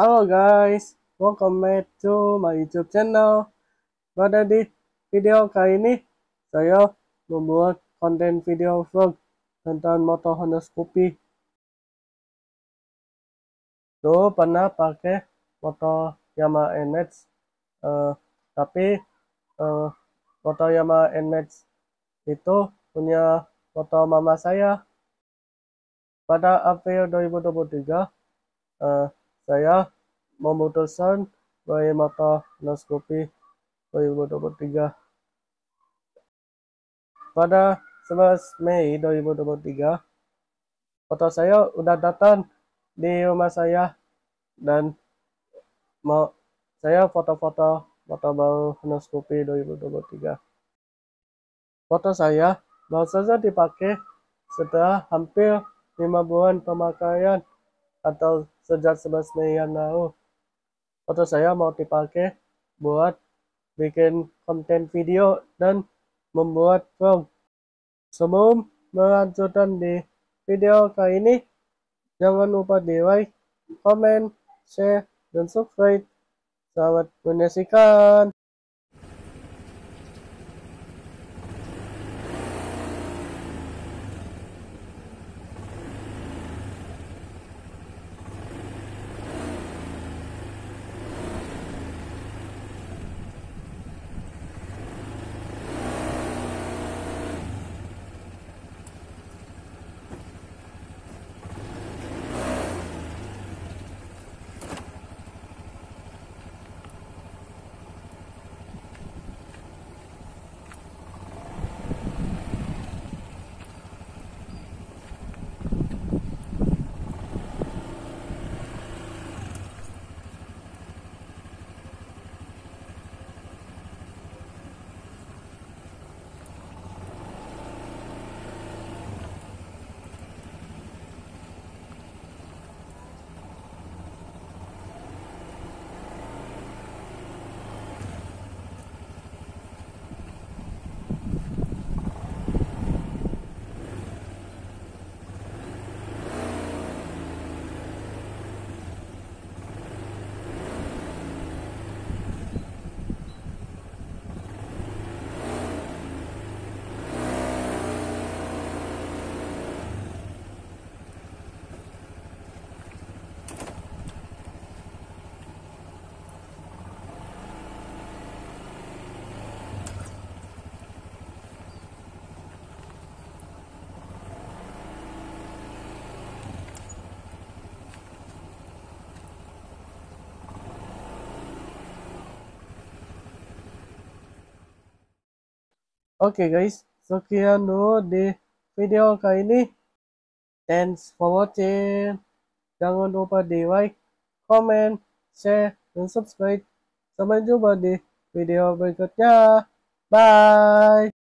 Halo guys, welcome back to my YouTube channel. Pada di video kali ini, saya membuat konten video vlog tentang motor Honda Scoopy. Dulu pernah pakai motor Yamaha Nmax eh, tapi eh, motor Yamaha Nmax itu punya motor mama saya. Pada April 2023, saya memutuskan bayi mata naskopi 2023. Pada 11 Mei 2023, foto saya udah datang di rumah saya dan mau saya foto-foto foto baru naskopi 2023. Foto saya baru saja dipakai setelah hampir 5 bulan pemakaian atau sejak 11 Mei yang lalu. Foto saya mau dipakai buat bikin konten video dan membuat film. Sebelum melanjutkan di video kali ini, jangan lupa di like, comment, share, dan subscribe. Selamat menyaksikan. Oke okay guys, sekian dulu di video kali ini. Thanks for watching. Jangan lupa di like, comment, share, dan subscribe. Sampai jumpa di video berikutnya. Bye!